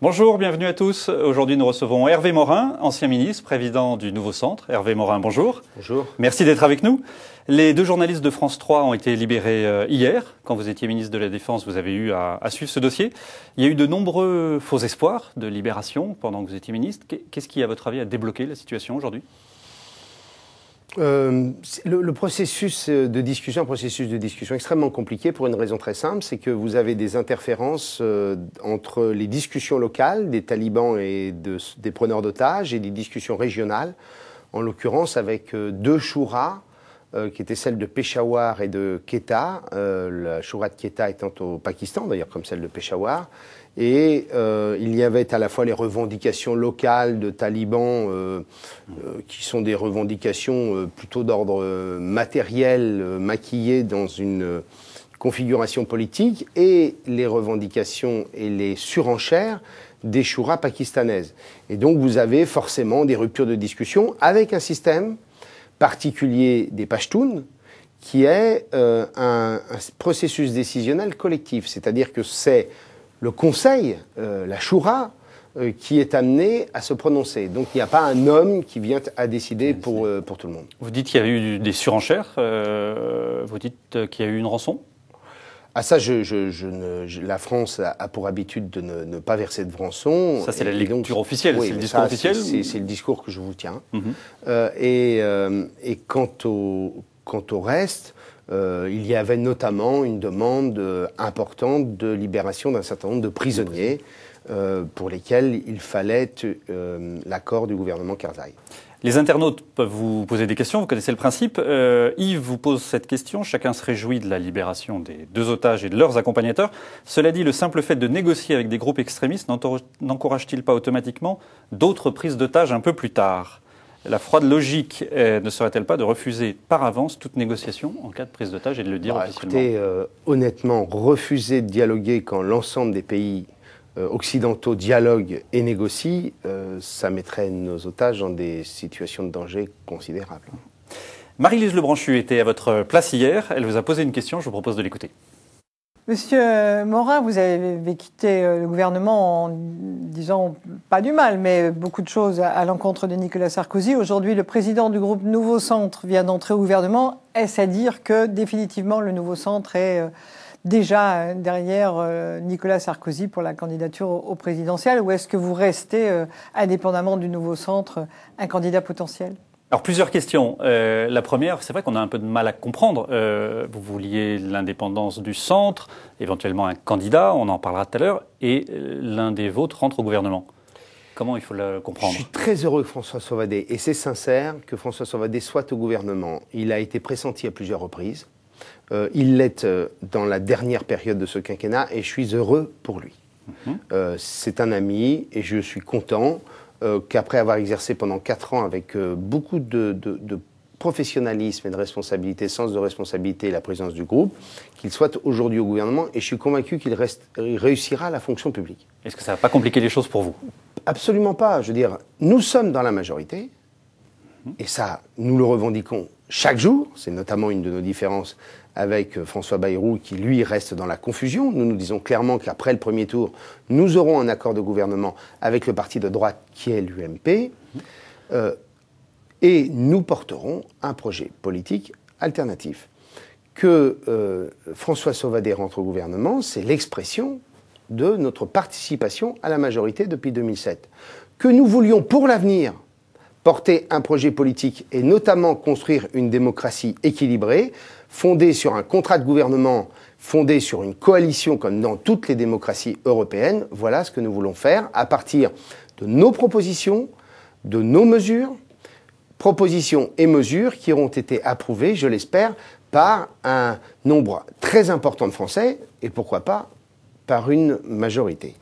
Bonjour, bienvenue à tous. Aujourd'hui, nous recevons Hervé Morin, ancien ministre, président du nouveau centre. Hervé Morin, bonjour. Bonjour. Merci d'être avec nous. Les deux journalistes de France 3 ont été libérés euh, hier. Quand vous étiez ministre de la Défense, vous avez eu à, suivre ce dossier. Il y a eu de nombreux faux espoirs de libération pendant que vous étiez ministre. Qu'est-ce qui, à votre avis, a débloqué la situation aujourd'hui euh, le, processus euh, de discussion, un processus de discussion extrêmement compliqué pour une raison très simple, c'est que vous avez des interférences euh, entre les discussions locales des talibans et des preneurs d'otages et des discussions régionales, en l'occurrence avec deux chouras euh, qui était celle de Peshawar et de Quetta, euh, la choura de Quetta étant au Pakistan d'ailleurs comme celle de Peshawar. Et euh, il y avait à la fois les revendications locales de talibans, qui sont des revendications plutôt d'ordre matériel, maquillées dans une configuration politique, et les revendications et les surenchères des chouras pakistanaises. Et donc vous avez forcément des ruptures de discussion avec un système particulier des Pashtuns, qui est euh, un, processus décisionnel collectif, c'est-à-dire que c'est le Conseil, euh, la Shura, euh, qui est amené à se prononcer. Donc il n'y a pas un homme qui vient à décider pour, pour tout le monde. Vous dites qu'il y a eu des surenchères, vous dites qu'il y a eu une rançon ah ça, la France a, pour habitude de ne, pas verser de brançon. Ça, c'est la lecture officielle, c'est le discours officiel C'est le discours que je vous tiens. Mhm. Euh, euh, et, quant, au, reste, euh, il y avait notamment une demande importante de libération d'un certain nombre de prisonniers pour lesquels il fallait l'accord du gouvernement Karzai. Les internautes peuvent vous poser des questions, vous connaissez le principe. Euh, Yves vous pose cette question, chacun se réjouit de la libération des deux otages et de leurs accompagnateurs. Cela dit, le simple fait de négocier avec des groupes extrémistes n'encourage-t-il pas automatiquement d'autres prises d'otages un peu plus tard la froide logique euh, ne serait-elle pas de refuser par avance toute négociation en cas de prise d'otage et de le dire bah, officiellement euh, honnêtement, refuser de dialoguer quand l'ensemble des pays euh, occidentaux dialoguent et négocient, euh, ça mettrait nos otages dans des situations de danger considérables. Marie-Lise Lebranchu était à votre place hier. Elle vous a posé une question. Je vous propose de l'écouter. Monsieur Morin, vous avez quitté euh, le gouvernement en disant pas du mal, mais beaucoup de choses à l'encontre de Nicolas Sarkozy. Aujourd'hui, le président du groupe Nouveau Centre vient d'entrer au gouvernement. Est-ce à dire que définitivement le Nouveau Centre est déjà derrière euh, Nicolas Sarkozy pour la candidature au présidentiel Ou est-ce que vous restez, euh, indépendamment du nouveau centre, un candidat potentiel alors plusieurs questions. Euh, la première, c'est vrai qu'on a un peu de mal à comprendre. vous vouliez l'indépendance du centre, éventuellement un candidat, on en parlera tout à l'heure, et l'un des vôtres rentre au gouvernement. Comment il faut le comprendre Je suis très heureux que François Sauvadet, et c'est sincère, que François Sauvadet soit au gouvernement. Il a été pressenti à plusieurs reprises. Euh, il l'est euh, dans la dernière période de ce quinquennat et je suis heureux pour lui. Mhm. Euh, c'est un ami et je suis content qu'après avoir exercé pendant quatre ans avec beaucoup de, professionnalisme et de responsabilité, sens de responsabilité et la présence du groupe, qu'il soit aujourd'hui au gouvernement et je suis convaincu qu'il réussira réussira la fonction publique. Est-ce que ça ne va pas compliquer les choses pour vous Absolument pas. Je veux dire, nous sommes dans la majorité. Et ça, nous le revendiquons chaque jour. C'est notamment une de nos différences avec euh, François Bayrou, qui lui reste dans la confusion. Nous nous disons clairement qu'après le premier tour, nous aurons un accord de gouvernement avec le parti de droite qui est l'UMP. Euh, et nous porterons un projet politique alternatif. Que euh, François Sauvadet rentre au gouvernement, c'est l'expression de notre participation à la majorité depuis 2007. Que nous voulions pour l'avenir porter un projet politique et notamment construire une démocratie équilibrée, fondée sur un contrat de gouvernement, fondée sur une coalition comme dans toutes les démocraties européennes. Voilà ce que nous voulons faire à partir de nos propositions, de nos mesures, propositions et mesures qui auront été approuvées, je l'espère, par un nombre très important de Français et pourquoi pas par une majorité.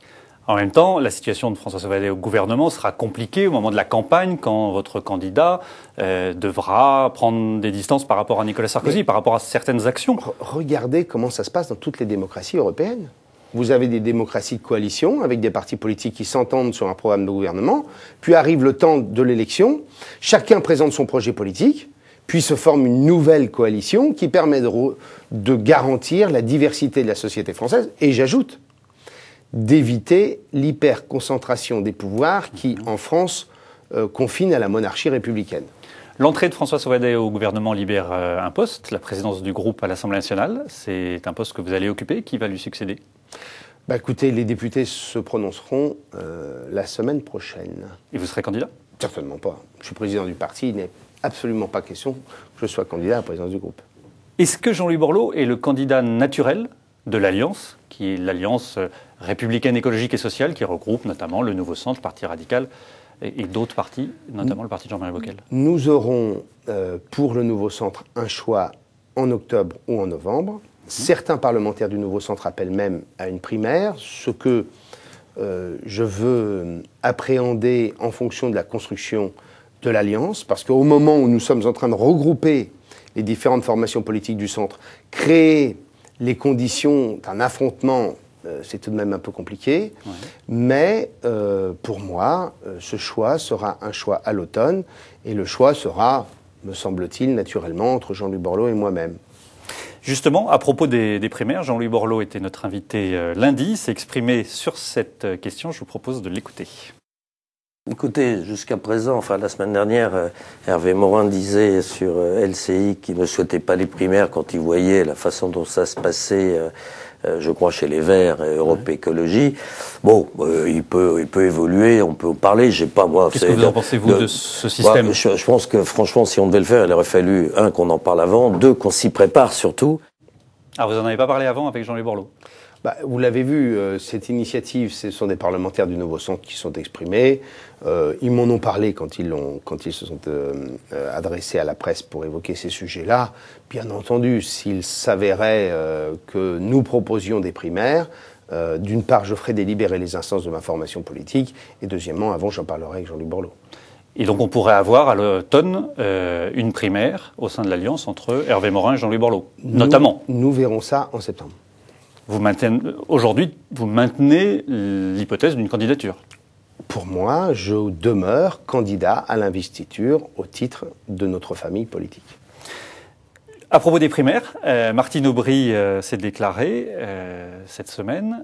En même temps, la situation de François Sauvadet au gouvernement sera compliquée au moment de la campagne quand votre candidat euh, devra prendre des distances par rapport à Nicolas Sarkozy, par rapport à certaines actions. Regardez comment ça se passe dans toutes les démocraties européennes. Vous avez des démocraties de coalition avec des partis politiques qui s'entendent sur un programme de gouvernement, puis arrive le temps de l'élection, chacun présente son projet politique, puis se forme une nouvelle coalition qui permet de garantir la diversité de la société française, et j'ajoute, d'éviter l'hyperconcentration des pouvoirs qui, en France, euh, confinent confine à la monarchie républicaine. L'entrée de François Sauvadet au gouvernement libère euh, un poste, la présidence du groupe à l'Assemblée nationale. C'est un poste que vous allez occuper. Qui va lui succéder bah, Écoutez, les députés se prononceront euh, la semaine prochaine. Et vous serez candidat Certainement pas. Je suis président du parti. Il n'est absolument pas question que je sois candidat à la présidence du groupe. Est-ce que Jean-Louis Borloo est le candidat naturel de l'Alliance, qui est l'Alliance euh, républicaine écologique et sociale, qui regroupe notamment le Nouveau Centre, Parti radical et, d'autres partis, notamment le parti de Jean-Marie Bockel. Nous aurons euh, pour le Nouveau Centre un choix en octobre ou en novembre. Mhm. Certains parlementaires du Nouveau Centre appellent même à une primaire, ce que euh, je veux appréhender en fonction de la construction de l'Alliance, parce qu'au moment où nous sommes en train de regrouper les différentes formations politiques du centre, créer les conditions d'un affrontement, euh, c'est tout de même un peu compliqué. Mais euh, pour moi, euh, ce choix sera un choix à l'automne. Et le choix sera, me semble-t-il, naturellement entre jean louis Borloo et moi-même. Justement, à propos des, primaires, Jean-Louis Borloo était notre invité lundi, s'est exprimé sur cette question. Je vous propose de l'écouter. Écoutez, jusqu'à présent, enfin la semaine dernière, euh, Hervé Morin disait sur euh, LCI qu'il ne souhaitait pas les primaires quand il voyait la façon dont ça se passait. Euh, je crois, chez les Verts, et Europe Écologie. Bon, il peut, il peut évoluer, on peut en parler. J'ai pas moi. Qu'est-ce que vous en pensez vous de, ce bah, système je pense que franchement, si on devait le faire, il aurait fallu un qu'on en parle avant, deux qu'on s'y prépare surtout. Ah, vous n'en avez pas parlé avant avec Jean-Louis Borloo bah, vous l'avez vu, euh, cette initiative, ce sont des parlementaires du Nouveau Centre qui sont exprimés. Euh, ils m'en ont parlé quand ils, se sont euh, adressés à la presse pour évoquer ces sujets-là. Bien entendu, s'il s'avérait que nous proposions des primaires, d'une part, je ferai délibérer les instances de ma formation politique, et deuxièmement, avant, j'en parlerai avec jean louis Borloo. Et donc on pourrait avoir à l'automne euh, une primaire au sein de l'alliance entre Hervé Morin et Jean-Louis Borloo, notamment. Nous verrons ça en septembre. Vous aujourd'hui, vous maintenez l'hypothèse d'une candidature. Pour moi, je demeure candidat à l'investiture au titre de notre famille politique. À propos des primaires, euh, Martine Aubry euh, s'est déclarée cette semaine.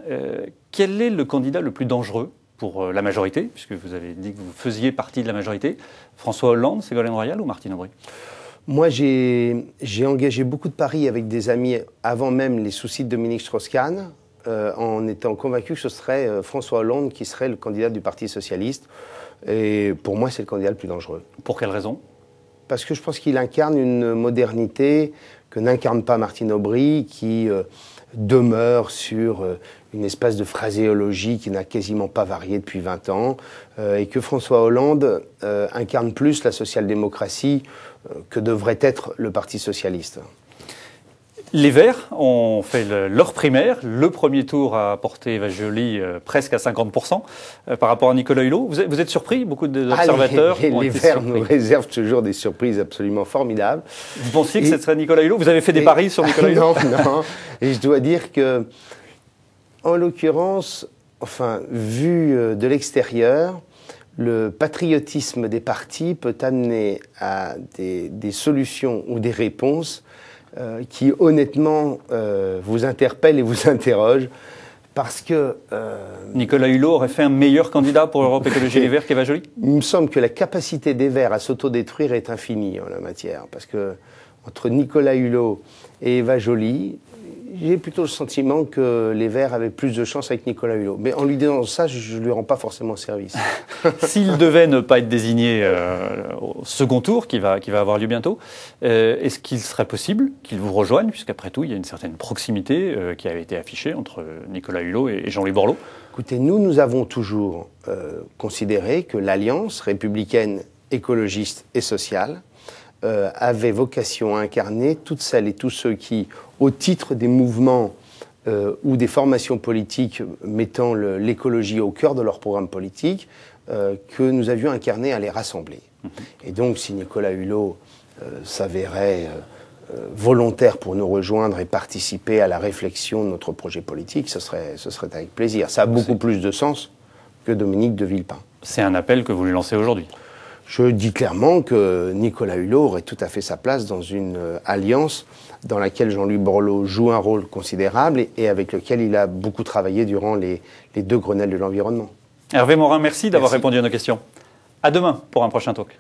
quel est le candidat le plus dangereux pour euh, la majorité, puisque vous avez dit que vous faisiez partie de la majorité. François Hollande, Ségolène Royal ou Martine Aubry Moi, j'ai engagé beaucoup de paris avec des amis avant même les soucis de Dominique Strauss-Kahn, euh, en étant convaincu que ce serait euh, François Hollande qui serait le candidat du Parti socialiste. Et pour moi, c'est le candidat le plus dangereux. Pour quelle raison Parce que je pense qu'il incarne une modernité que n'incarne pas Martine Aubry, qui demeure sur une espèce de phraséologie qui n'a quasiment pas varié depuis 20 ans, euh, et que François Hollande euh, incarne plus la social-démocratie euh, que devrait être le Parti socialiste. Les Verts ont fait leur primaire. Le premier tour a porté Eva presque à 50% par rapport à Nicolas Hulot. Vous êtes, surpris Beaucoup d'observateurs. Ah, les, Verts nous réservent toujours des surprises absolument formidables. Vous pensiez que ce serait Nicolas Hulot Vous avez fait des paris sur Nicolas Hulot Non, non. Et je dois dire que en l'occurrence, enfin, vu euh, de l'extérieur, le patriotisme des partis peut amener à des, solutions ou des réponses euh, qui honnêtement euh, vous interpellent et vous interrogent. Parce que... Nicolas Hulot aurait fait un meilleur candidat pour Europe Écologie Les Verts qu'Eva Joly Il me semble que la capacité des Verts à s'autodétruire est infinie en la matière. Parce que entre Nicolas Hulot et Eva Joly, j'ai plutôt le sentiment que les Verts avaient plus de chance avec Nicolas Hulot. Mais en lui disant ça, je ne lui rends pas forcément service. S'il devait ne pas être désigné euh, au second tour, qui va, qui va avoir lieu bientôt, euh, est-ce qu'il serait possible qu'il vous rejoigne Puisqu'après tout, il y a une certaine proximité euh, qui avait été affichée entre Nicolas Hulot et, et Jean-Louis Borloo. Écoutez, nous, nous avons toujours considéré que l'alliance républicaine, écologiste et sociale euh, avait vocation à incarner toutes celles et tous ceux qui, au titre des mouvements euh, ou des formations politiques mettant l'écologie au cœur de leur programme politique, euh, que nous avions incarné à les rassembler. Et donc, si Nicolas Hulot s'avérait volontaire pour nous rejoindre et participer à la réflexion de notre projet politique, ce serait, ce serait avec plaisir. Ça a beaucoup plus de sens que Dominique de Villepin. C'est un appel que vous lui lancez aujourd'hui je dis clairement que Nicolas Hulot aurait tout à fait sa place dans une euh, alliance dans laquelle Jean-Luc Borloo joue un rôle considérable et, avec lequel il a beaucoup travaillé durant les, les deux Grenelles de l'environnement. Hervé Morin, merci d'avoir répondu à nos questions. À demain pour un prochain talk.